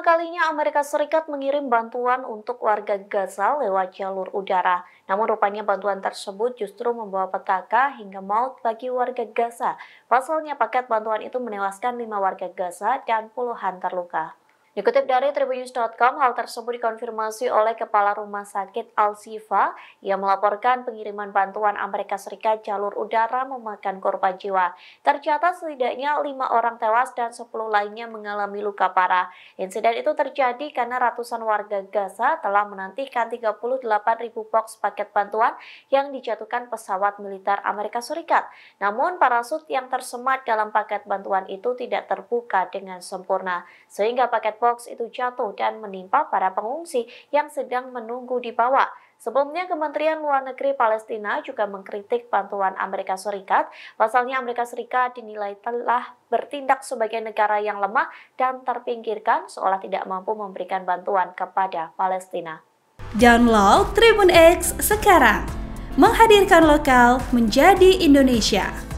pertama kalinya Amerika Serikat mengirim bantuan untuk warga Gaza lewat jalur udara. Namun rupanya bantuan tersebut justru membawa petaka hingga maut bagi warga Gaza. Pasalnya paket bantuan itu menewaskan lima warga Gaza dan puluhan terluka. Dikutip dari Tribunnews.com, hal tersebut dikonfirmasi oleh Kepala Rumah Sakit Al-Sifa yang melaporkan pengiriman bantuan Amerika Serikat jalur udara memakan korban jiwa. Tercatat setidaknya lima orang tewas dan 10 lainnya mengalami luka parah. Insiden itu terjadi karena ratusan warga Gaza telah menantikan 38 ribu box paket bantuan yang dijatuhkan pesawat militer Amerika Serikat. Namun parasut yang tersemat dalam paket bantuan itu tidak terbuka dengan sempurna, sehingga paket box itu jatuh dan menimpa para pengungsi yang sedang menunggu di bawah. Sebelumnya, Kementerian Luar Negeri Palestina juga mengkritik bantuan Amerika Serikat. Pasalnya, Amerika Serikat dinilai telah bertindak sebagai negara yang lemah dan terpinggirkan seolah tidak mampu memberikan bantuan kepada Palestina. Download Tribun X sekarang. Menghadirkan lokal menjadi Indonesia.